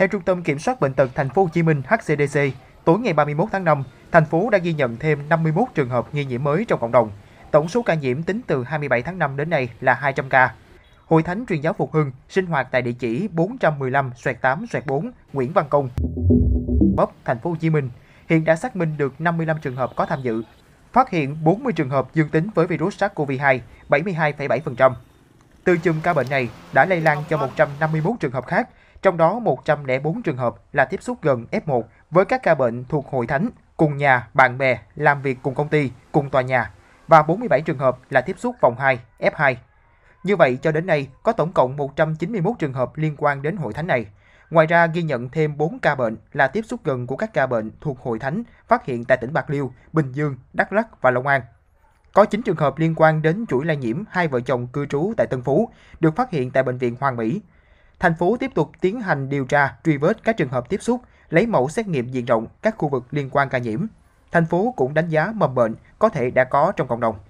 Theo Trung tâm Kiểm soát Bệnh tật Thành phố Hồ Chí Minh HCDC, tối ngày 31 tháng 5, thành phố đã ghi nhận thêm 51 trường hợp nghi nhiễm mới trong cộng đồng. Tổng số ca nhiễm tính từ 27 tháng 5 đến nay là 200 ca. Hội Thánh Truyền giáo Phục Hưng sinh hoạt tại địa chỉ 415 xoẹt 8 xoẹt 4 Nguyễn Văn Công, Bốc, Thành phố Hồ Chí Minh. Hiện đã xác minh được 55 trường hợp có tham dự, phát hiện 40 trường hợp dương tính với virus SARS-CoV-2, 72,7%. Từ chùm ca bệnh này đã lây lan cho 151 trường hợp khác, trong đó 104 trường hợp là tiếp xúc gần F1 với các ca bệnh thuộc hội thánh, cùng nhà, bạn bè, làm việc cùng công ty, cùng tòa nhà và 47 trường hợp là tiếp xúc vòng 2, F2. Như vậy, cho đến nay, có tổng cộng 191 trường hợp liên quan đến hội thánh này. Ngoài ra, ghi nhận thêm 4 ca bệnh là tiếp xúc gần của các ca bệnh thuộc hội thánh phát hiện tại tỉnh Bạc Liêu, Bình Dương, Đắk lắc và Long An. Có 9 trường hợp liên quan đến chuỗi lây nhiễm hai vợ chồng cư trú tại Tân Phú được phát hiện tại Bệnh viện Hoàng Mỹ. Thành phố tiếp tục tiến hành điều tra, truy vết các trường hợp tiếp xúc, lấy mẫu xét nghiệm diện rộng các khu vực liên quan ca nhiễm. Thành phố cũng đánh giá mầm bệnh có thể đã có trong cộng đồng.